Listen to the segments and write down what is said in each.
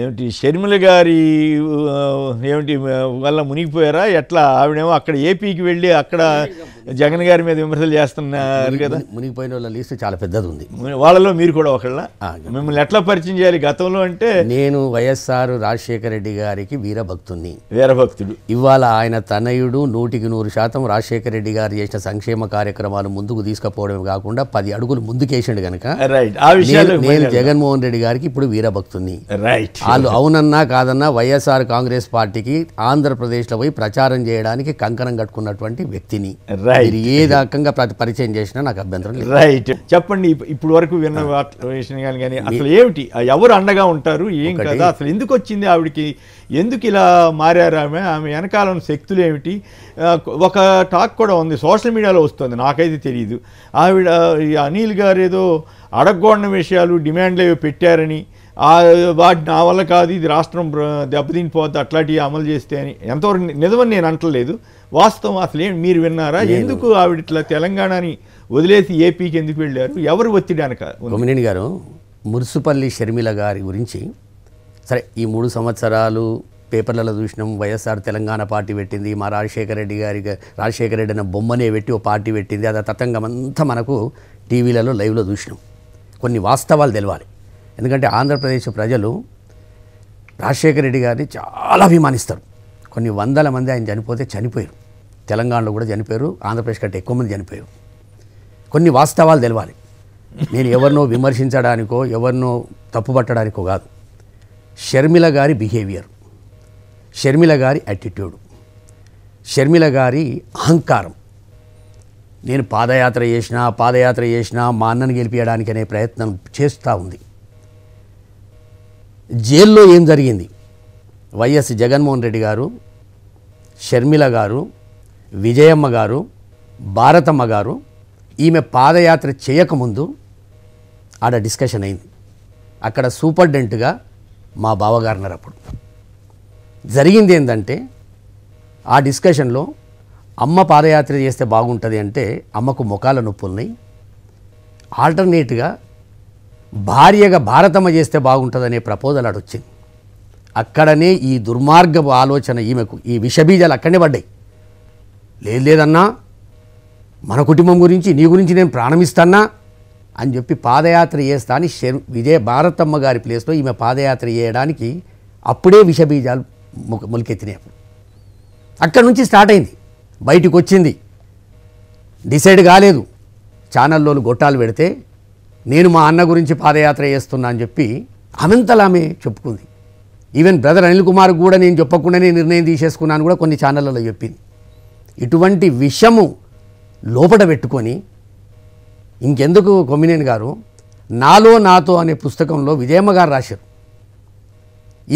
ఏమిటి షర్మిల గారి ఏమిటి వల్ల మునిగిపోయారా ఎట్లా ఆవిడేమో అక్కడ ఏపీకి వెళ్ళి అక్కడ జగన్ గారి మీద విమర్శలు చేస్తున్నారు కదా మునిగిపోయిన వాళ్ళ లీస్ట్ చాలా పెద్దది ఉంది వాళ్ళలో మీరు కూడా ఒకళ్ళ మిమ్మల్ని ఎట్లా పరిచయం చేయాలి గతంలో అంటే నేను వైఎస్ఆర్ రాజశేఖర రెడ్డి గారికి వీరభక్తుని వీరభక్తుడు ఇవాళ ఆయన తనయుడు నూటికి నూరు శాతం రాజశేఖర రెడ్డి గారు చేసిన సంక్షేమ కార్యక్రమాలు ముందుకు తీసుకుపోవడమే కాకుండా పది అడుగులు ముందుకేసాడు కనుక రైట్ ఆ విషయాలు నేను జగన్మోహన్ రెడ్డి గారికి ఇప్పుడు వీరభక్తుని రైట్ వాళ్ళు అవునన్నా కాదన్నా వైఎస్ఆర్ కాంగ్రెస్ పార్టీకి ఆంధ్రప్రదేశ్లో పోయి ప్రచారం చేయడానికి కంకణం కట్టుకున్నటువంటి వ్యక్తిని రైట్ ఏ రకంగా పరిచయం చేసినా నాకు అభ్యంతరం రైట్ చెప్పండి ఇప్పుడు వరకు విన్న విషయం కానీ అసలు ఏమిటి ఎవరు అండగా ఉంటారు ఏం కదా అసలు ఎందుకు వచ్చింది ఆవిడకి ఎందుకు ఇలా మారారు ఆమె ఆమె వెనకాల శక్తులు ఏమిటి ఒక టాక్ కూడా ఉంది సోషల్ మీడియాలో వస్తుంది నాకైతే తెలియదు ఆవిడ అనిల్ గారు ఏదో అడగొండ విషయాలు డిమాండ్లు ఏవో పెట్టారని వాటి నా వల్ల కాదు ఇది రాష్ట్రం దెబ్బతినిపోద్ది అట్లాంటివి అమలు చేస్తే అని ఎంతవరకు నిజమని నేను అంటలేదు వాస్తవం అసలు ఏమి మీరు విన్నారా ఎందుకు ఆవిడ ఇట్లా తెలంగాణని వదిలేసి ఏపీకి ఎందుకు వెళ్ళారు ఎవరు ఒత్తిడానక కొమ్మినేని గారు మురుసుపల్లి షర్మిల గారి గురించి సరే ఈ మూడు సంవత్సరాలు పేపర్లలో చూసినాం వైఎస్ఆర్ తెలంగాణ పార్టీ పెట్టింది మా రాజశేఖర రెడ్డి గారి రాజశేఖర రెడ్డి అన్న బొమ్మనే పెట్టి ఓ పార్టీ పెట్టింది అది తతంగం అంతా మనకు టీవీలలో లైవ్లో చూసినాం కొన్ని వాస్తవాలు తెలవాలి ఎందుకంటే ఆంధ్రప్రదేశ్ ప్రజలు రాజశేఖర రెడ్డి గారిని చాలా అభిమానిస్తారు కొన్ని వందల మంది ఆయన చనిపోతే చనిపోయారు తెలంగాణలో కూడా చనిపోయారు ఆంధ్రప్రదేశ్ కంటే ఎక్కువ మంది చనిపోయారు కొన్ని వాస్తవాలు తెలవాలి నేను ఎవరినో విమర్శించడానికో ఎవరినో తప్పుపట్టడానికో కాదు షర్మిల గారి బిహేవియర్ షర్మిల గారి యాటిట్యూడ్ షర్మిల గారి అహంకారం నేను పాదయాత్ర చేసిన పాదయాత్ర చేసిన మా అన్నను అనే ప్రయత్నం చేస్తూ ఉంది జైల్లో ఏం జరిగింది వైఎస్ జగన్మోహన్ రెడ్డి గారు షర్మిల గారు విజయమ్మ గారు భారతమ్మ గారు ఈమె పాదయాత్ర చేయకముందు ఆడ డిస్కషన్ అయింది అక్కడ సూపర్డెంట్గా మా బావగారున్నారు అప్పుడు జరిగింది ఏంటంటే ఆ డిస్కషన్లో అమ్మ పాదయాత్ర చేస్తే బాగుంటుంది అంటే అమ్మకు ముఖాల నొప్పులున్నాయి ఆల్టర్నేట్గా భార్యగా భారతమ్మ చేస్తే బాగుంటుందనే ప్రపోజల్ అడొచ్చింది అక్కడనే ఈ దుర్మార్గపు ఆలోచన ఈమెకు ఈ విషబీజాలు అక్కడనే పడ్డాయి లేదు లేదన్నా మన కుటుంబం గురించి నీ గురించి నేను ప్రాణమిస్తానా అని చెప్పి పాదయాత్ర చేస్తా అని శర్ విజయ భారతమ్మ గారి ప్లేస్లో ఈమె పాదయాత్ర చేయడానికి అప్పుడే విషబీజాలు మొలకెత్తినాయి అప్పుడు అక్కడి నుంచి స్టార్ట్ అయింది బయటికి వచ్చింది డిసైడ్ కాలేదు ఛానల్లో గొట్టాలు పెడితే నేను మా అన్న గురించి పాదయాత్ర చేస్తున్నా అని చెప్పి అమెంతలా ఆమె చెప్పుకుంది ఈవెన్ బ్రదర్ అనిల్ కుమార్ కూడా నేను చెప్పకుండానే నిర్ణయం తీసేసుకున్నాను కూడా కొన్ని ఛానళ్ళలో చెప్పింది ఇటువంటి విషము లోపట పెట్టుకొని ఇంకెందుకు కొమ్మినేని గారు నాలో నాతో అనే పుస్తకంలో విజయమ్మ గారు రాశారు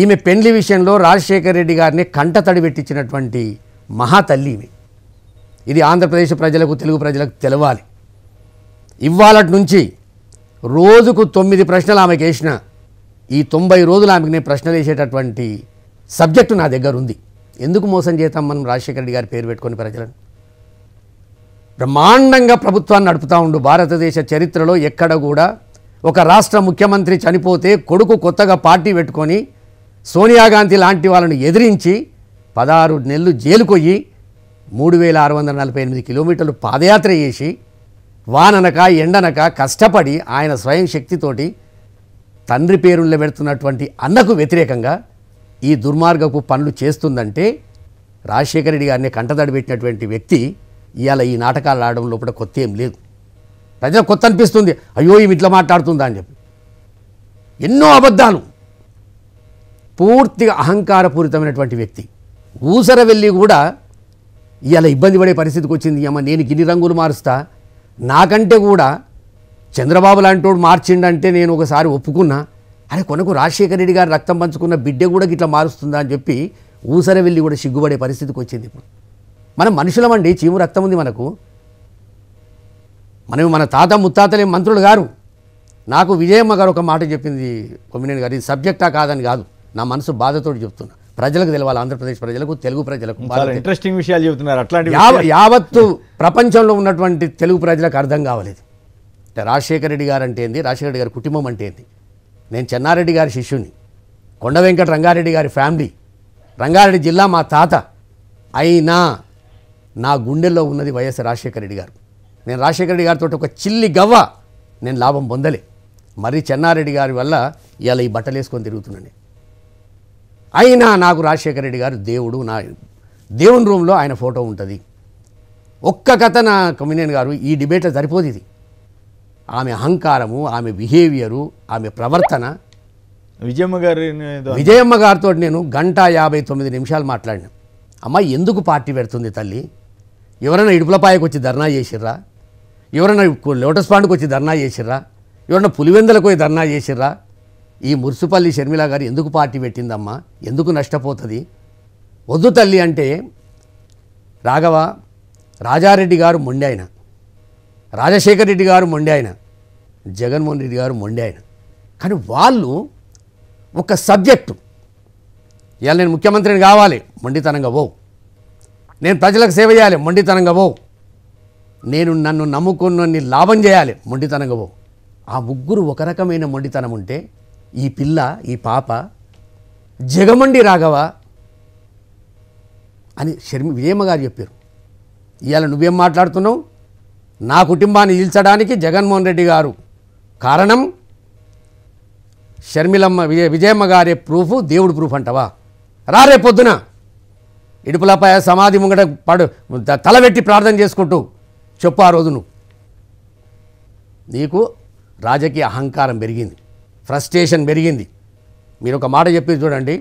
ఈమె పెండ్లి విషయంలో రాజశేఖర రెడ్డి గారిని కంట తడి పెట్టించినటువంటి మహాతల్లి ఈమె ఇది ఆంధ్రప్రదేశ్ ప్రజలకు తెలుగు ప్రజలకు తెలవాలి ఇవాళ నుంచి రోజుకు తొమ్మిది ప్రశ్నలు ఆమెకు వేసిన ఈ తొంభై రోజులు ఆమెకు నేను ప్రశ్నలు వేసేటటువంటి సబ్జెక్టు నా దగ్గర ఉంది ఎందుకు మోసం చేస్తాం మనం రాజశేఖర రెడ్డి గారి పేరు పెట్టుకొని ప్రజలను బ్రహ్మాండంగా ప్రభుత్వాన్ని నడుపుతూ ఉండు భారతదేశ చరిత్రలో ఎక్కడ కూడా ఒక రాష్ట్ర ముఖ్యమంత్రి చనిపోతే కొడుకు కొత్తగా పార్టీ పెట్టుకొని సోనియా గాంధీ లాంటి వాళ్ళను ఎదిరించి పదహారు నెలలు జైలుకొయ్యి మూడు వేల ఆరు వందల నలభై ఎనిమిది కిలోమీటర్లు పాదయాత్ర చేసి వాననక ఎండనక కష్టపడి ఆయన స్వయం శక్తితోటి తండ్రి పేరుల్లో పెడుతున్నటువంటి అన్నకు వ్యతిరేకంగా ఈ దుర్మార్గపు పనులు చేస్తుందంటే రాజశేఖర రెడ్డి గారిని కంటదడి పెట్టినటువంటి వ్యక్తి ఇవాళ ఈ నాటకాలు ఆడడం లోపల కొత్త ఏం లేదు ప్రజలు కొత్త అనిపిస్తుంది అయ్యో ఈమె ఇట్లా మాట్లాడుతుందా అని చెప్పి ఎన్నో అబద్ధాలు పూర్తిగా అహంకారపూరితమైనటువంటి వ్యక్తి ఊసర వెళ్ళి కూడా ఇవాళ ఇబ్బంది పడే పరిస్థితికి వచ్చింది అమ్మ నేను గిన్ని రంగులు మారుస్తా నాకంటే కూడా చంద్రబాబు లాంటోడు మార్చిండంటే నేను ఒకసారి ఒప్పుకున్నా అరే కొనకు రాజశేఖర రెడ్డి గారు రక్తం పంచుకున్న బిడ్డ కూడా ఇట్లా మారుస్తుందా అని చెప్పి ఊసర వెళ్ళి కూడా సిగ్గుపడే పరిస్థితికి వచ్చింది ఇప్పుడు మనం మనుషులమండి చీము రక్తం ఉంది మనకు మనం మన తాత ముత్తాతలే మంత్రులు గారు నాకు విజయమ్మ గారు ఒక మాట చెప్పింది కొమ్మినేని గారు ఇది సబ్జెక్టా కాదని కాదు నా మనసు బాధతో చెప్తున్నా ప్రజలకు తెలవాలి ఆంధ్రప్రదేశ్ ప్రజలకు తెలుగు ప్రజలకు ఇంట్రెస్టింగ్ విషయాలు చెబుతున్నారు అట్లాంటి యావత్తు ప్రపంచంలో ఉన్నటువంటి తెలుగు ప్రజలకు అర్థం కావలేదు అంటే రాజశేఖర రెడ్డి గారు అంటే ఏంది రాజశేఖర రెడ్డి గారి కుటుంబం అంటే ఏంది నేను చెన్నారెడ్డి గారి శిష్యుని కొండ వెంకట రంగారెడ్డి గారి ఫ్యామిలీ రంగారెడ్డి జిల్లా మా తాత అయినా నా గుండెల్లో ఉన్నది వైఎస్ రాజశేఖర రెడ్డి గారు నేను రాజశేఖర రెడ్డి గారితో ఒక చిల్లి గవ్వ నేను లాభం పొందలే మరి చెన్నారెడ్డి గారి వల్ల ఇవాళ ఈ బట్టలు వేసుకొని తిరుగుతున్నాను అయినా నాకు రాజశేఖర రెడ్డి గారు దేవుడు నా దేవుని రూమ్లో ఆయన ఫోటో ఉంటుంది ఒక్క కథ నా కమ్యూనియన్ గారు ఈ డిబేట్లో సరిపోదు ఇది ఆమె అహంకారము ఆమె బిహేవియరు ఆమె ప్రవర్తన విజయమ్మ గారి విజయమ్మ గారితో నేను గంట యాభై తొమ్మిది నిమిషాలు మాట్లాడినా అమ్మాయి ఎందుకు పార్టీ పెడుతుంది తల్లి ఎవరైనా ఇడుపులపాయకు వచ్చి ధర్నా చేసిర్రా ఎవరైనా లోటస్ పాండ్కి వచ్చి ధర్నా చేసిర్రా ఎవరైనా పులివెందులకు పోయి ధర్నా చేసిర్రా ఈ ముర్సుపల్లి షర్మిల గారు ఎందుకు పార్టీ పెట్టిందమ్మా ఎందుకు నష్టపోతుంది వద్దు తల్లి అంటే రాఘవ రాజారెడ్డి గారు మొండి ఆయన రాజశేఖర రెడ్డి గారు మొండి ఆయన జగన్మోహన్ రెడ్డి గారు మొండి ఆయన కానీ వాళ్ళు ఒక సబ్జెక్టు ఇవాళ నేను ముఖ్యమంత్రిని కావాలి మొండితనంగా పోవు నేను ప్రజలకు సేవ చేయాలి మొండితనంగా పోవు నేను నన్ను నమ్ముకున్న లాభం చేయాలి మొండితనంగా పోవు ఆ ముగ్గురు ఒక రకమైన మొండితనం ఉంటే ఈ పిల్ల ఈ పాప జగమండి రాఘవ అని శర్మి విజయమ్మ గారు చెప్పారు ఇవాళ నువ్వేం మాట్లాడుతున్నావు నా కుటుంబాన్ని ఈల్చడానికి జగన్మోహన్ రెడ్డి గారు కారణం షర్మిలమ్మ విజయ విజయమ్మ గారే ప్రూఫ్ దేవుడు ప్రూఫ్ అంటవా రారే పొద్దున ఇడుపులపై సమాధి ముంగట పడు తలబెట్టి ప్రార్థన చేసుకుంటూ చెప్పు ఆ రోజు నువ్వు నీకు రాజకీయ అహంకారం పెరిగింది ఫ్రస్ట్రేషన్ పెరిగింది మీరు ఒక మాట చెప్పి చూడండి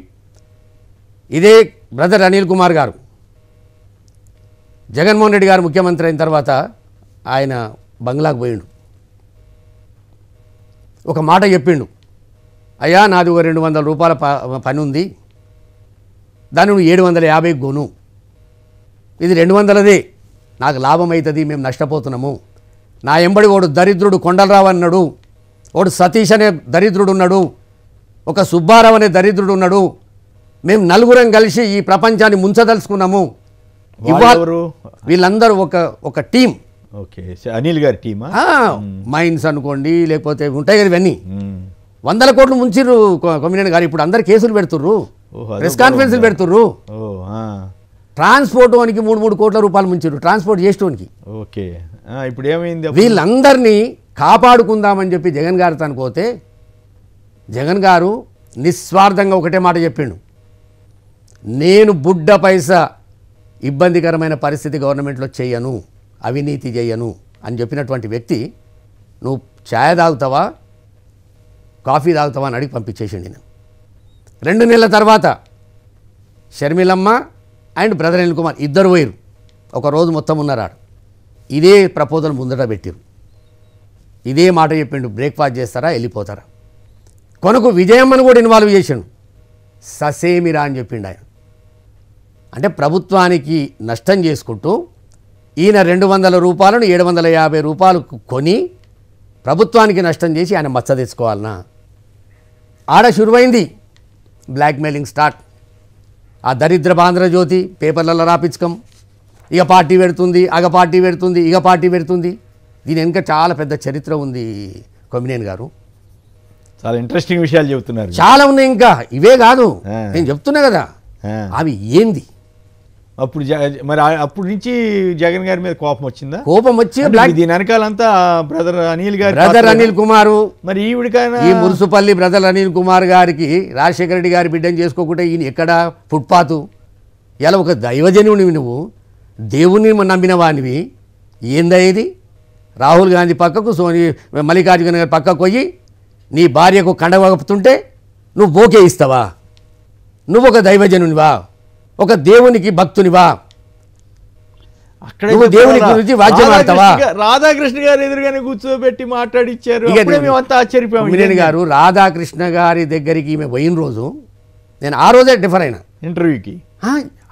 ఇదే బ్రదర్ అనిల్ కుమార్ గారు జగన్మోహన్ రెడ్డి గారు ముఖ్యమంత్రి అయిన తర్వాత ఆయన బంగ్లాకు పోయిండు ఒక మాట చెప్పిండు అయ్యా నాది ఒక రెండు వందల రూపాయల పని ఉంది దాన్ని నువ్వు ఏడు వందల యాభై గొను ఇది రెండు వందలదే నాకు లాభం అవుతుంది మేము నష్టపోతున్నాము నా ఎంబడి ఓడు దరిద్రుడు కొండలరావు అన్నాడు ఓడు సతీష్ అనే దరిద్రుడు ఉన్నాడు ఒక సుబ్బారావు అనే దరిద్రుడు ఉన్నాడు మేము నలుగురం కలిసి ఈ ప్రపంచాన్ని ముంచదలుచుకున్నాము వీళ్ళందరూ ఒక ఒక టీం ఓకే అనిల్ గారి టీమ్ మైన్స్ అనుకోండి లేకపోతే ఉంటాయి కదా ఇవన్నీ వందల కోట్లు ముంచిర్రు కొమ్మినేని గారు ఇప్పుడు అందరు కేసులు పెడుతుర్రు ప్రెస్ కాన్ఫరెన్స్లు పెడుతుర్రు ట్రాన్స్పోర్ట్ వానికి మూడు మూడు కోట్ల రూపాయలు ముంచిర్రు ట్రాన్స్పోర్ట్ చేసేటోనికి ఓకే ఇప్పుడు ఏమైంది వీళ్ళందరినీ కాపాడుకుందామని చెప్పి జగన్ గారు తను పోతే జగన్ గారు నిస్వార్థంగా ఒకటే మాట చెప్పిండు నేను బుడ్డ పైసా ఇబ్బందికరమైన పరిస్థితి గవర్నమెంట్లో చేయను అవినీతి చేయను అని చెప్పినటువంటి వ్యక్తి నువ్వు ఛాయ్ తాగుతావా కాఫీ తాగుతావా అని అడిగి పంపించేసిండి నేను రెండు నెలల తర్వాత షర్మిలమ్మ అండ్ బ్రదర్ అనిల్ కుమార్ ఇద్దరు పోయారు ఒక రోజు మొత్తం ఉన్నారు ఇదే ప్రపోజల్ ముందట పెట్టారు ఇదే మాట చెప్పిండు బ్రేక్ఫాస్ట్ చేస్తారా వెళ్ళిపోతారా కొనుకు విజయమ్మను కూడా ఇన్వాల్వ్ చేసిండు ససేమిరా అని చెప్పిండు ఆయన అంటే ప్రభుత్వానికి నష్టం చేసుకుంటూ ఈయన రెండు వందల రూపాయలను ఏడు వందల యాభై రూపాయలు కొని ప్రభుత్వానికి నష్టం చేసి ఆయన మచ్చ తెచ్చుకోవాలనా ఆడ శురువైంది బ్లాక్మెయిలింగ్ స్టార్ట్ ఆ దరిద్ర బాంధ్రజ్యోతి పేపర్లలో రాపించుకం ఇక పార్టీ పెడుతుంది అగ పార్టీ పెడుతుంది ఇక పార్టీ పెడుతుంది దీని వెనుక చాలా పెద్ద చరిత్ర ఉంది కొమ్మినేని గారు చాలా ఇంట్రెస్టింగ్ విషయాలు చెబుతున్నారు చాలా ఉన్నాయి ఇంకా ఇవే కాదు నేను చెప్తున్నా కదా అవి ఏంది అప్పుడు మరి అప్పటి నుంచి జగన్ గారి మీద కోపం వచ్చిందా కోపం వచ్చి దీని వెనకాలంతా బ్రదర్ అనిల్ గారు బ్రదర్ అనిల్ కుమార్ మరి ఈవిడికైనా ఈ మురుసుపల్లి బ్రదర్ అనిల్ కుమార్ గారికి రాజశేఖర రెడ్డి గారి బిడ్డను చేసుకోకుంటే ఈయన ఎక్కడ ఫుట్పాత్ ఇలా ఒక దైవజనువుని నువ్వు దేవుని నమ్మిన వానివి ఏందయ్యేది రాహుల్ గాంధీ పక్కకు సోని మల్లికార్జున గారి పక్కకు పోయి నీ భార్యకు కండవపుతుంటే నువ్వు ఓకే ఇస్తావా నువ్వు ఒక దైవజనునివా ఒక దేవునికి భక్తునివా అక్కడ దేవునికి గురించి వాద్యమాడతావా రాధాకృష్ణ గారు ఎదురుగానే కూర్చోబెట్టి మాట్లాడిచ్చారు మేమంతా ఆశ్చర్యపోయాం గారు రాధాకృష్ణ గారి దగ్గరికి ఈమె పోయిన రోజు నేను ఆ రోజే డిఫర్ అయినా ఇంటర్వ్యూకి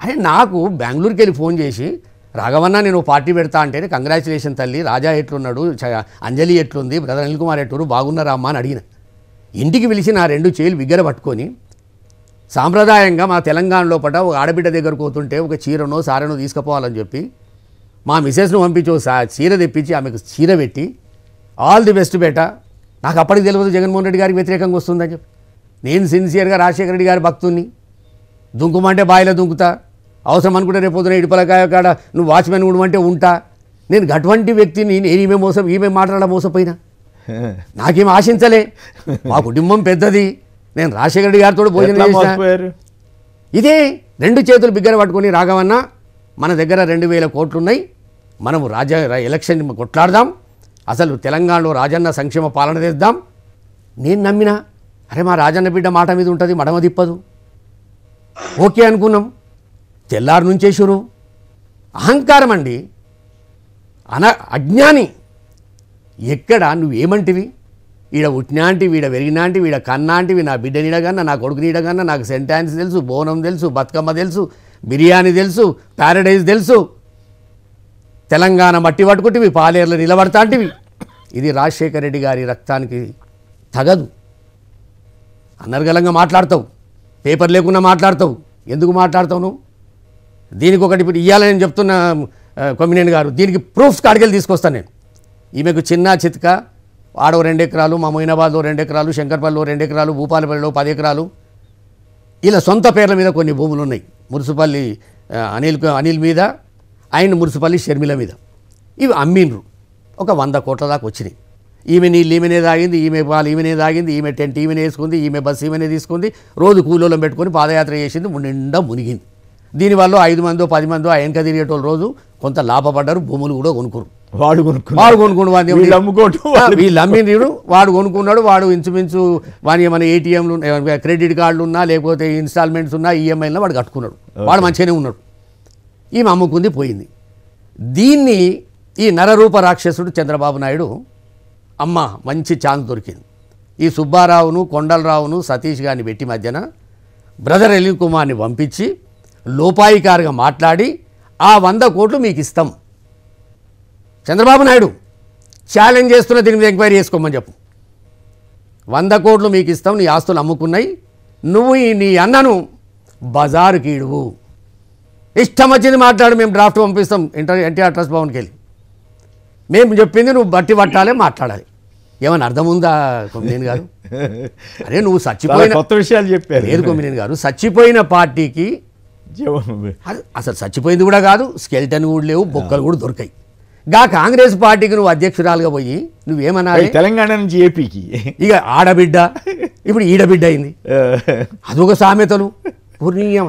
అరే నాకు బెంగళూరుకి వెళ్ళి ఫోన్ చేసి రాఘవన్న నేను పార్టీ పెడతా అంటే కంగ్రాచులేషన్ తల్లి రాజా ఎట్లున్నాడు అంజలి ఎట్లుంది బ్రదర్ అనిల్ కుమార్ ఎట్లు బాగున్నారా అమ్మ అని అడిగిన ఇంటికి పిలిచి నా రెండు చేయిలు విగ్గర పట్టుకొని సాంప్రదాయంగా మా తెలంగాణలో పట ఒక ఆడబిడ్డ దగ్గరకు పోతుంటే ఒక చీరనో సారనో తీసుకుపోవాలని చెప్పి మా మిసెస్ను పంపించి ఒక చీర తెప్పించి ఆమెకు చీర పెట్టి ఆల్ ది బెస్ట్ బేట నాకు అప్పటికి తెలియదు జగన్మోహన్ రెడ్డి గారికి వ్యతిరేకంగా వస్తుందని చెప్పి నేను సిన్సియర్గా రాజశేఖర రెడ్డి గారి భక్తుని దుంకుమంటే బాయిలో దుంకుతా అవసరం అనుకుంటే రేపు పొద్దున ఇడుపలకాయ కాడ నువ్వు వాచ్మెన్ ఉండమంటే ఉంటా నేను అటువంటి వ్యక్తిని నేను ఈమె మోసం ఈమె మాట్లాడ మోసపోయినా నాకేం ఆశించలే మా కుటుంబం పెద్దది నేను రాజశేఖర రెడ్డి గారితో భోజనం చేశాను ఇదే రెండు చేతులు బిగ్గర పట్టుకుని రాఘవన్న మన దగ్గర రెండు వేల కోట్లున్నాయి మనము రాజ ఎలక్షన్ కొట్లాడదాం అసలు తెలంగాణలో రాజన్న సంక్షేమ పాలన తెద్దాం నేను నమ్మినా అరే మా రాజన్న బిడ్డ మాట మీద ఉంటుంది మడమ తిప్పదు ఓకే అనుకున్నాం తెల్లారు నుంచే షురు అహంకారం అండి అన అజ్ఞాని ఎక్కడ నువ్వేమంటివి ఈడ ఉట్నాంటి వీడ వెరిగినాంటి వీడ కన్నాంటివి నా బిడ్డ నీడగన్నా నా కొడుకు నీడగన్నా నాకు సెంటాన్స్ తెలుసు బోనం తెలుసు బతుకమ్మ తెలుసు బిర్యానీ తెలుసు ప్యారడైజ్ తెలుసు తెలంగాణ మట్టి పట్టుకుంటేవి పాలేర్లు నిలబడతాంటివి ఇది రాజశేఖర రెడ్డి గారి రక్తానికి తగదు అనర్గలంగా మాట్లాడతావు పేపర్ లేకుండా మాట్లాడతావు ఎందుకు మాట్లాడతావు నువ్వు దీనికి ఒకటి ఇప్పుడు ఇవ్వాలని నేను చెప్తున్న కొమ్మినేని గారు దీనికి ప్రూఫ్స్ కాడికెళ్ళి తీసుకొస్తాను నేను ఈమెకు చిన్న చిత్క ఆడో రెండు ఎకరాలు మా మొయినాబాద్లో రెండు ఎకరాలు శంకర్పల్లిలో రెండు ఎకరాలు భూపాలపల్లిలో పది ఎకరాలు ఇలా సొంత పేర్ల మీద కొన్ని భూములు ఉన్నాయి మున్సిపల్లి అనిల్ అనిల్ మీద ఆయన మున్సిపల్లి షర్మిల మీద ఇవి అమ్మిండ్రు ఒక వంద కోట్ల దాకా వచ్చినాయి ఈమె నీళ్ళు ఈమెనే తాగింది ఈమె పాలు ఈమెనే తాగింది ఈమె టెంట్ ఈమెనే వేసుకుంది ఈమె బస్సు ఈమెనే తీసుకుంది రోజు కూలోలం పెట్టుకొని పాదయాత్ర చేసింది నిండా మునిగింది దీనివల్ల ఐదు మందో పది మందో వెనక తిరిగేటోళ్ళు రోజు కొంత లాభపడ్డారు భూములు కూడా కొనుక్కురు వాడు కొనుక్కున్నా వాడు కొనుక్కున్నాడు వీళ్ళు అమ్ముకోవటం వీళ్ళు అమ్మిండ్రు వాడు కొనుక్కున్నాడు వాడు ఇంచుమించు వాని ఏమైనా ఏటీఎంలు క్రెడిట్ కార్డులు ఉన్నా లేకపోతే ఇన్స్టాల్మెంట్స్ ఉన్నా ఈఎంఐలు e వాడు కట్టుకున్నాడు వాడు మంచిగానే ఉన్నాడు ఈమె అమ్ముకుంది పోయింది దీన్ని ఈ నరరూప రాక్షసుడు చంద్రబాబు నాయుడు అమ్మ మంచి ఛాన్స్ దొరికింది ఈ సుబ్బారావును కొండలరావును సతీష్ గారిని పెట్టి మధ్యన బ్రదర్ అలీ కుమార్ని పంపించి లోపాయికారుగా మాట్లాడి ఆ వంద కోట్లు మీకు ఇస్తాం చంద్రబాబు నాయుడు ఛాలెంజ్ చేస్తున్న దీని మీద ఎంక్వైరీ చేసుకోమని చెప్పు వంద కోట్లు మీకు ఇస్తాం నీ ఆస్తులు అమ్ముకున్నాయి నువ్వు నీ అన్నను బజారు కీడువు ఇష్టం వచ్చింది మాట్లాడు మేము డ్రాఫ్ట్ పంపిస్తాం ఇంటర్ ఎన్టీఆర్ ట్రస్ట్ భవన్కి వెళ్ళి మేము చెప్పింది నువ్వు బట్టి పట్టాలి మాట్లాడాలి ఏమైనా అర్థం ఉందా కొమ్మినేని గారు అరే నువ్వు చచ్చిపోయిన కొత్త విషయాలు చెప్పారు లేదు కొమ్మినేని గారు చచ్చిపోయిన పార్టీకి అసలు చచ్చిపోయింది కూడా కాదు స్కెల్టన్ కూడా లేవు బొక్కలు కూడా దొరికాయి గా కాంగ్రెస్ పార్టీకి నువ్వు అధ్యక్షురాలుగా పోయి నువ్వేమన్నా తెలంగాణ నుంచి ఏపీకి ఇక ఆడబిడ్డ ఇప్పుడు ఈడబిడ్డ అయింది అదొక సామెతలు పూర్ణీయం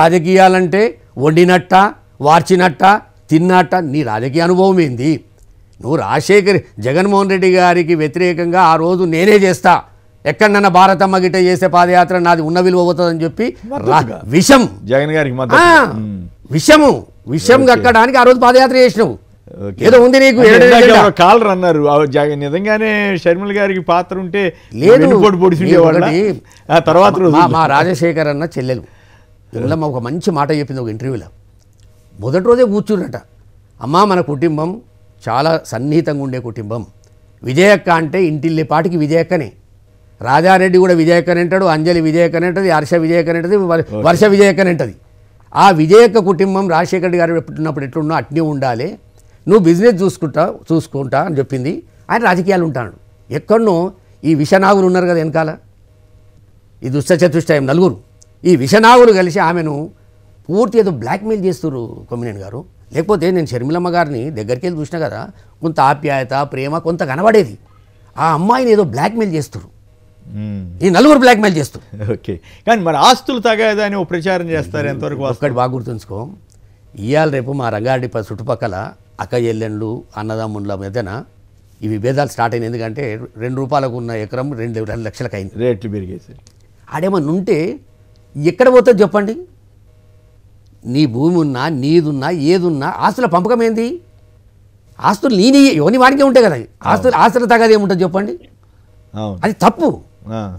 రాజకీయాలంటే వండినట్ట వార్చినట్ట తిన్నట్ట నీ రాజకీయ అనుభవం ఏంది నువ్వు రాజశేఖర్ జగన్మోహన్ రెడ్డి గారికి వ్యతిరేకంగా ఆ రోజు నేనే చేస్తా ఎక్కడన్నా భారతమ్మ గిట్ట చేసే పాదయాత్ర నాది ఉన్న విలువ అవుతుందని చెప్పి విషం జగన్ గారికి విషము విషం కక్కడానికి ఆ రోజు పాదయాత్ర చేసినావు ఏదో ఉంది నీకు కాలర్ అన్నారు నిజంగానే షర్మిల గారికి పాత్ర ఉంటే లేదు ఆ తర్వాత మా రాజశేఖర్ అన్న చెల్లెలు ఇళ్ళమ్మ ఒక మంచి మాట చెప్పింది ఒక ఇంటర్వ్యూలో మొదటి రోజే కూర్చున్నట అమ్మ మన కుటుంబం చాలా సన్నిహితంగా ఉండే కుటుంబం విజయక్క అంటే ఇంటిల్లి పాటికి విజయక్కనే రాజారెడ్డి కూడా విజయక్కని అంటాడు అంజలి విజయక్కని అంటది హర్ష విజయక్కని అంటది వర్ష విజయక్కని అంటది ఆ విజయక్క కుటుంబం రాజశేఖర్ గారు ఉన్నప్పుడు ఎట్లున్నా అట్నే ఉండాలి నువ్వు బిజినెస్ చూసుకుంటా చూసుకుంటా అని చెప్పింది ఆయన రాజకీయాలు ఉంటాడు ఎక్కడనో ఈ విషనాగులు ఉన్నారు కదా వెనకాల ఈ దుష్ట చతుష్టయం నలుగురు ఈ విషనాగులు కలిసి ఆమెను పూర్తి ఏదో బ్లాక్మెయిల్ చేస్తారు కొమ్మినేని గారు లేకపోతే నేను షర్మిలమ్మ గారిని దగ్గరికి వెళ్ళి చూసినా కదా కొంత ఆప్యాయత ప్రేమ కొంత కనబడేది ఆ అమ్మాయిని ఏదో బ్లాక్మెయిల్ చేస్తారు ఈ నలుగురు బ్లాక్మెయిల్ చేస్తారు ఓకే కానీ మరి ఆస్తులు తగదని ప్రచారం చేస్తారు ఎంతవరకు ఒక్కటి బాగా గుర్తుంచుకో ఇవాళ రేపు మా రంగారెడ్డి చుట్టుపక్కల అక్క చెల్లెండ్లు అన్నదమ్ముళ్ళ మధ్యన ఈ విభేదాలు స్టార్ట్ అయినాయి ఎందుకంటే రెండు రూపాయలకు ఉన్న ఎకరం రెండు రెండు లక్షలకు అయింది రేట్లు పెరిగేసి ఆడేమన్నా ఉంటే ఎక్కడ పోతుంది చెప్పండి నీ భూమి ఉన్నా నీదున్నా ఏదున్నా ఆస్తుల పంపకం ఏంది ఆస్తులు నేనే ఎవరి వాడికే ఉంటాయి కదా ఆస్తులు ఆస్తుల తగదు ఏముంటుంది చెప్పండి అది తప్పు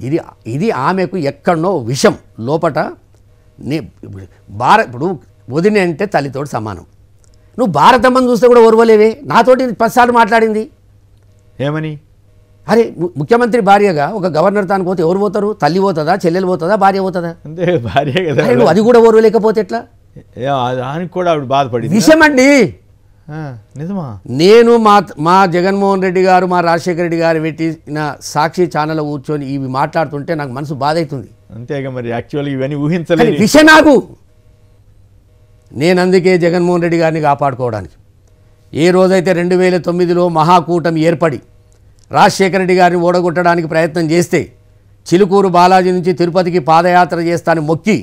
ఇది ఇది ఆమెకు ఎక్కడనో విషం లోపట నే భార ఇప్పుడు వదిన అంటే తల్లితోడు సమానం నువ్వు భారతమ్మని చూస్తే కూడా ఒరవలేవే నాతోటి పదిసార్లు మాట్లాడింది ఏమని అరే ముఖ్యమంత్రి భార్యగా ఒక గవర్నర్ తాను పోతే ఎవరు పోతారు తల్లి పోతుందా చెల్లెలు పోతుందా భార్య పోతుందా భార్య నువ్వు అది కూడా ఓర్వలేకపోతే ఎట్లా దానికి కూడా ఆవిడ బాధపడింది విషయం అండి నిజమా నేను మా మా జగన్మోహన్ రెడ్డి గారు మా రాజశేఖర రెడ్డి గారు పెట్టిన సాక్షి ఛానల్ కూర్చొని ఇవి మాట్లాడుతుంటే నాకు మనసు బాధ అవుతుంది అంతేగా మరి యాక్చువల్గా ఇవన్నీ ఊహించలేదు విషయం నాకు నేను అందుకే జగన్మోహన్ రెడ్డి గారిని కాపాడుకోవడానికి ఏ రోజైతే రెండు వేల తొమ్మిదిలో మహాకూటమి ఏర్పడి రాజశేఖర రెడ్డి గారిని ఓడగొట్టడానికి ప్రయత్నం చేస్తే చిలుకూరు బాలాజీ నుంచి తిరుపతికి పాదయాత్ర చేస్తాను మొక్కి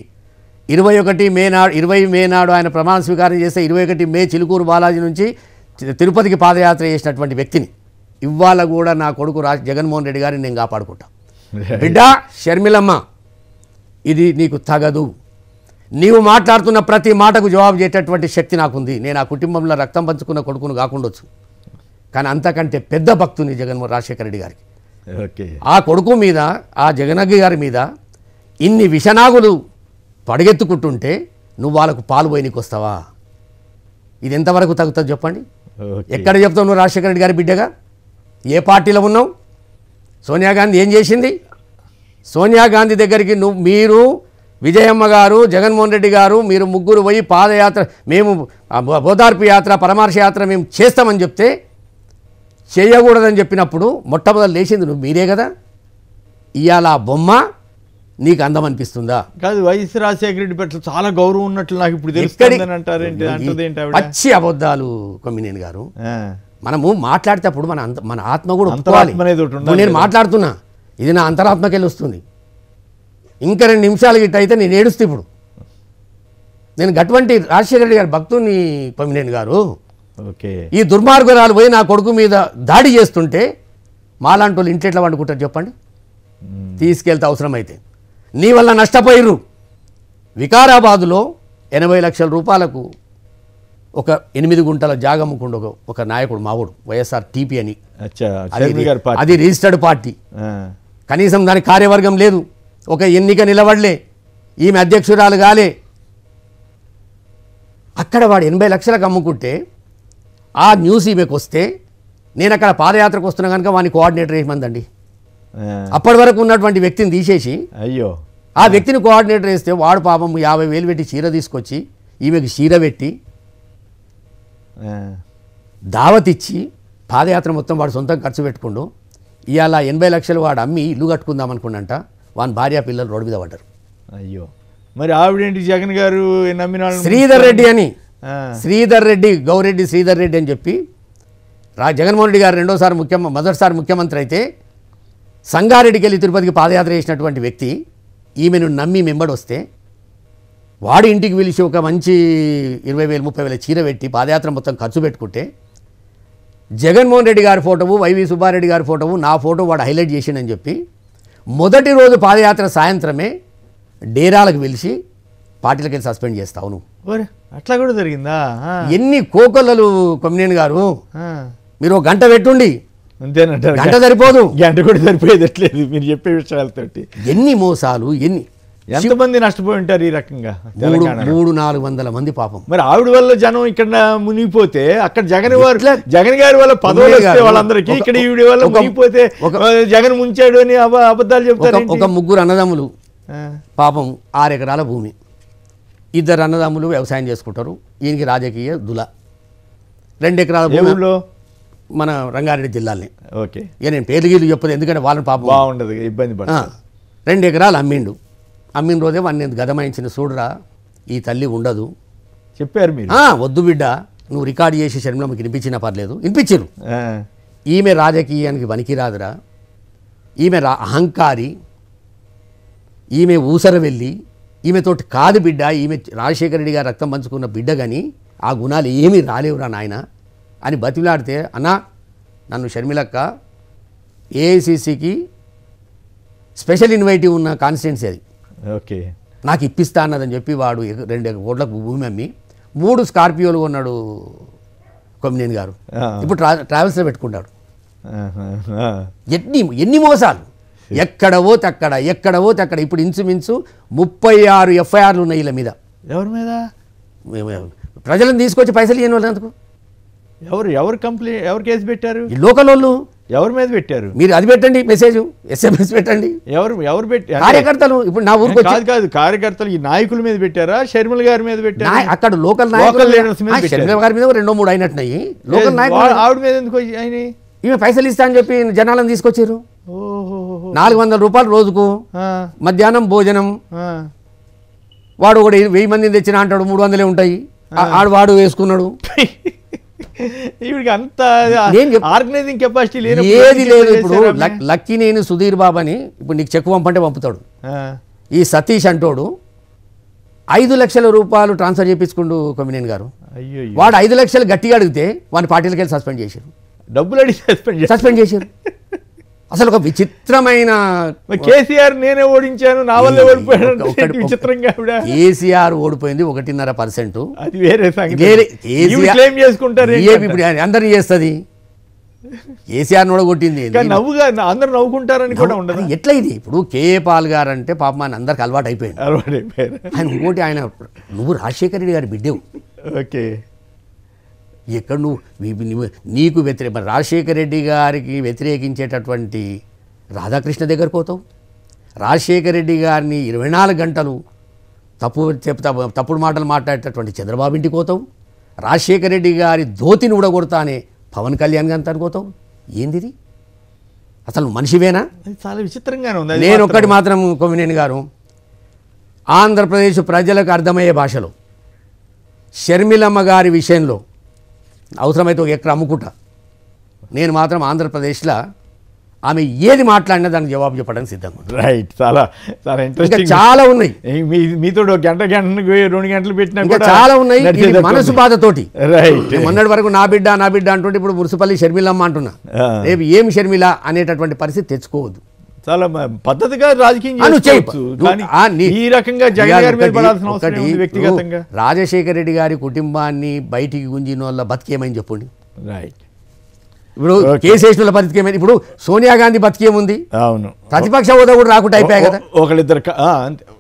ఇరవై ఒకటి మే నాడు ఇరవై మే నాడు ఆయన ప్రమాణ స్వీకారం చేస్తే ఇరవై ఒకటి మే చిలుకూరు బాలాజీ నుంచి తిరుపతికి పాదయాత్ర చేసినటువంటి వ్యక్తిని ఇవాళ కూడా నా కొడుకు రా జగన్మోహన్ రెడ్డి గారిని నేను కాపాడుకుంటా బిడ్డా షర్మిలమ్మ ఇది నీకు తగదు నీవు మాట్లాడుతున్న ప్రతి మాటకు జవాబు చేసేటటువంటి శక్తి నాకుంది నేను ఆ కుటుంబంలో రక్తం పంచుకున్న కొడుకును కాకుండొచ్చు కానీ అంతకంటే పెద్ద భక్తుని జగన్మోహన్ రాజశేఖర రెడ్డి గారికి ఆ కొడుకు మీద ఆ జగనగ్గి గారి మీద ఇన్ని విషనాగులు పడగెత్తుకుంటుంటే నువ్వు వాళ్ళకు పాలు పోయినీకి వస్తావా ఇది ఎంతవరకు తగ్గుతుంది చెప్పండి ఎక్కడ చెప్తావు నువ్వు రాజశేఖర రెడ్డి గారి బిడ్డగా ఏ పార్టీలో ఉన్నావు సోనియా గాంధీ ఏం చేసింది సోనియా గాంధీ దగ్గరికి నువ్వు మీరు విజయమ్మ గారు జగన్మోహన్ రెడ్డి గారు మీరు ముగ్గురు పోయి పాదయాత్ర మేము బోధార్పు యాత్ర పరమార్శ యాత్ర మేము చేస్తామని చెప్తే చేయకూడదని చెప్పినప్పుడు మొట్టమొదలు లేచింది నువ్వు మీరే కదా ఇవాళ బొమ్మ నీకు అందం అనిపిస్తుందా కాదు వైఎస్ రాజశేఖర రెడ్డి పట్ల చాలా గౌరవం ఉన్నట్లు నాకు ఇప్పుడు పచ్చి అబద్ధాలు కొమ్మినేని గారు మనము మాట్లాడేటప్పుడు మన మన ఆత్మ కూడా నేను మాట్లాడుతున్నా ఇది నా అంతరాత్మకెళ్ళి వస్తుంది ఇంకా రెండు నిమిషాలు గిట్ట అయితే నేను ఏడుస్తే ఇప్పుడు నేను అటువంటి రాజశేఖర రెడ్డి గారి భక్తుని పమినేని గారు ఓకే ఈ దుర్మార్గురాలు పోయి నా కొడుకు మీద దాడి చేస్తుంటే మాలాంటి వాళ్ళు ఇంట్లో వండుకుంటారు చెప్పండి తీసుకెళ్తే అవసరమైతే నీ వల్ల నష్టపోయిర్రు వికారాబాదులో ఎనభై లక్షల రూపాయలకు ఒక ఎనిమిది గుంటల జాగమ్ముకుండా ఒక ఒక నాయకుడు మావుడు వైఎస్ఆర్ టీపీ అని అది రిజిస్టర్డ్ పార్టీ కనీసం దాని కార్యవర్గం లేదు ఒక ఎన్నిక నిలబడలే ఈమె అధ్యక్షురాలు కాలే అక్కడ వాడు ఎనభై లక్షలకు అమ్ముకుంటే ఆ న్యూస్ ఈమెకు వస్తే నేను అక్కడ పాదయాత్రకు వస్తున్నా కనుక వాడిని కోఆర్డినేటర్ వేయమందండి అప్పటి వరకు ఉన్నటువంటి వ్యక్తిని తీసేసి అయ్యో ఆ వ్యక్తిని కోఆర్డినేటర్ వేస్తే వాడు పాపం యాభై వేలు పెట్టి చీర తీసుకొచ్చి ఈమెకు చీర పెట్టి దావత్ ఇచ్చి పాదయాత్ర మొత్తం వాడు సొంతం ఖర్చు పెట్టుకుండు ఇవాళ ఎనభై లక్షలు వాడు అమ్మి ఇల్లు కట్టుకుందాం అనుకున్నంట వాని భార్య పిల్లలు రోడ్డు మీద పడ్డారు అయ్యో మరి ఆవిడేంటి జగన్ గారు నమ్మిన శ్రీధర్ రెడ్డి అని శ్రీధర్ రెడ్డి గౌరెడ్డి శ్రీధర్ రెడ్డి అని చెప్పి రా జగన్మోహన్ రెడ్డి గారు రెండోసారి ముఖ్య మొదటిసారి ముఖ్యమంత్రి అయితే సంగారెడ్డికి వెళ్ళి తిరుపతికి పాదయాత్ర చేసినటువంటి వ్యక్తి ఈమెను నమ్మి మెంబడి వస్తే వాడి ఇంటికి పిలిచి ఒక మంచి ఇరవై వేలు ముప్పై వేల చీర పెట్టి పాదయాత్ర మొత్తం ఖర్చు పెట్టుకుంటే జగన్మోహన్ రెడ్డి గారి ఫోటోవు వైవి సుబ్బారెడ్డి గారి ఫోటోవు నా ఫోటో వాడు హైలైట్ చేసిండని చెప్పి మొదటి రోజు పాదయాత్ర సాయంత్రమే డేరాలకు పిలిచి పార్టీలకి సస్పెండ్ చేస్తావు నువ్వు అట్లా కూడా జరిగిందా ఎన్ని కోకొల్లలు కొమ్మినేని గారు మీరు ఒక గంట పెట్టుండి అంతేనంటారు గంట సరిపోదు గంట కూడా సరిపోయేది ఎట్లేదు మీరు చెప్పే విషయాలతోటి ఎన్ని మోసాలు ఎన్ని ఎంతమంది నష్టపోయి ఉంటారు ఈ రకంగా మూడు మూడు నాలుగు వందల మంది పాపం మరి ఆవిడ వల్ల జనం ఇక్కడ మునిగిపోతే అక్కడ జగన్ వారు జగన్ గారి వల్ల పదవులు వాళ్ళందరికీ ఇక్కడ ఈవిడ వల్ల మునిగిపోతే జగన్ ముంచాడు అని అబద్ధాలు చెప్తారు ఒక ముగ్గురు అన్నదమ్ములు పాపం ఆరు ఎకరాల భూమి ఇద్దరు అన్నదమ్ములు వ్యవసాయం చేసుకుంటారు ఈయనకి రాజకీయ దుల రెండు ఎకరాల భూమిలో మన రంగారెడ్డి జిల్లాలని ఓకే ఇక నేను పేదగిలు చెప్పదు ఎందుకంటే వాళ్ళని పాపం బాగుండదు ఇబ్బంది పడ రెండు ఎకరాలు అమ్మిండు అమ్మిన రోజే వాడిని నేను గదమాయించిన చూడరా ఈ తల్లి ఉండదు చెప్పారు మీరు వద్దు బిడ్డ నువ్వు రికార్డ్ చేసి మీకు వినిపించినా పర్లేదు వినిపించారు ఈమె రాజకీయానికి రాదురా ఈమె రా అహంకారి ఈమె ఊసర వెళ్ళి ఈమెతోటి కాదు బిడ్డ ఈమె రాజశేఖర రెడ్డి గారు రక్తం పంచుకున్న బిడ్డ కానీ ఆ గుణాలు ఏమీ రాలేవురా నాయన అని బతిలాడితే అన్నా నన్ను షర్మిలక్క ఏఐసిసికి స్పెషల్ ఇన్వైటివ్ ఉన్న కాన్స్టిట్యున్సీ అది ఓకే నాకు ఇప్పిస్తా అన్నదని చెప్పి వాడు రెండు ఓట్లకు భూమి అమ్మి మూడు స్కార్పియోలు కొన్నాడు కొమ్మినేని గారు ఇప్పుడు ట్రా ట్రావెల్స్లో పెట్టుకున్నాడు ఎన్ని ఎన్ని మోసాలు ఎక్కడవో తక్కడ ఎక్కడవో తక్కడ ఇప్పుడు ఇంచుమించు ముప్పై ఆరు ఎఫ్ఐఆర్లు ఉన్నాయి వీళ్ళ మీద ఎవరి మీద ప్రజలను తీసుకొచ్చి పైసలు వాళ్ళందుకు ఎవరు ఎవరు కంప్లైంట్ ఎవరు కేసు పెట్టారు ఈ లోకల్ వాళ్ళు ఎవరి మీద పెట్టారు మీరు అది పెట్టండి మెసేజ్ ఎస్ఎంఎస్ పెట్టండి ఎవరు ఎవరు పెట్టి కార్యకర్తలు ఇప్పుడు నా ఊరికి కాదు కాదు కార్యకర్తలు ఈ నాయకుల మీద పెట్టారా షర్మిల గారి మీద పెట్టారు అక్కడ లోకల్ నాయకులు మీద షర్మిల గారి మీద రెండో మూడు అయినట్టున్నాయి లోకల్ నాయకులు ఆవిడ మీద ఎందుకు ఆయన ఈమె పైసలు ఇస్తా అని చెప్పి జనాలను తీసుకొచ్చారు నాలుగు వందల రూపాయలు రోజుకు మధ్యాహ్నం భోజనం వాడు ఒక వెయ్యి మందిని తెచ్చిన అంటాడు మూడు వందలే ఉంటాయి ఆడు వాడు వేసుకున్నాడు ఆర్గనైజింగ్ కెపాసిటీ లేదు ఏది లేదు ఇప్పుడు లక్కీ నేను సుధీర్ బాబు అని ఇప్పుడు నీకు చెక్ పంపంటే పంపుతాడు ఈ సతీష్ అంటోడు ఐదు లక్షల రూపాయలు ట్రాన్స్ఫర్ చేయించుకుండు కొమ్మినేని గారు వాడు ఐదు లక్షలు గట్టిగా అడిగితే వాడిని పార్టీలకి వెళ్ళి సస్పెండ్ చేశారు డబ్బులు అడిగి సస్పెండ్ సస్పెండ్ చేశారు అసలు ఒక విచిత్రమైన కేసీఆర్ నేనే ఓడించాను నా వల్ల ఓడిపోయాడు విచిత్రంగా కేసీఆర్ ఓడిపోయింది ఒకటిన్నర పర్సెంట్ అది వేరే క్లెయిమ్ చేసుకుంటారు ఇప్పుడు అందరినీ చేస్తుంది కేసీఆర్ కొట్టింది నవ్వుగా అందరు నవ్వుకుంటారని కూడా ఉండదు ఎట్లా ఇది ఇప్పుడు కేఏ పాల్ గారు అంటే పాప మన అందరికి అలవాటు అయిపోయింది అలవాటు ఆయన ఇంకోటి ఆయన నువ్వు రాజశేఖర రెడ్డి గారు బిడ్డేవు ఓకే ఎక్కడ నువ్వు నీకు వ్యతిరేక రాజశేఖర రెడ్డి గారికి వ్యతిరేకించేటటువంటి రాధాకృష్ణ దగ్గర పోతావు రాజశేఖర రెడ్డి గారిని ఇరవై నాలుగు గంటలు తప్పు చెప్తా తప్పుడు మాటలు మాట్లాడేటటువంటి చంద్రబాబు ఇంటికి పోతావు రాజశేఖర రెడ్డి గారి ధోతిని ఉడగొడతానే పవన్ కళ్యాణ్ గారిని అనుకోతావు ఏంది అసలు మనిషివేనా చాలా విచిత్రంగా ఉంది నేను ఒక్కటి మాత్రం కొమ్మినేని గారు ఆంధ్రప్రదేశ్ ప్రజలకు అర్థమయ్యే భాషలో షర్మిలమ్మ గారి విషయంలో అవసరమైతే ఒక ఎక్కడ అమ్ముకుంటా నేను మాత్రం ఆంధ్రప్రదేశ్లో ఆమె ఏది మాట్లాడినా దానికి జవాబు చెప్పడానికి సిద్ధంగా ఉంది రైట్ చాలా చాలా ఇంట్రెస్టింగ్ చాలా ఉన్నాయి మీతో గంట గంట రెండు గంటలు పెట్టినా చాలా ఉన్నాయి మనసు బాధతోటి రైట్ మొన్నటి వరకు నా బిడ్డ నా బిడ్డ అంటుంటే ఇప్పుడు మురిసిపల్లి షర్మిలమ్మ అంటున్నా రేపు ఏమి షర్మిల అనేటటువంటి పరిస్థితి తెచ్చుకోవద్దు చాలా పద్ధతిగా రాజకీయం చేయొచ్చు ఈ రకంగా జగన్ వ్యక్తిగతంగా రాజశేఖర రెడ్డి గారి కుటుంబాన్ని బయటికి గుంజిన వాళ్ళ బతికేమని చెప్పండి రైట్ ఇప్పుడు కేసేసిన బతికేమైంది ఇప్పుడు సోనియా గాంధీ బతికేముంది అవును ప్రతిపక్ష హోదా కూడా రాకుండా అయిపోయాయి కదా ఒకళ్ళిద్దరు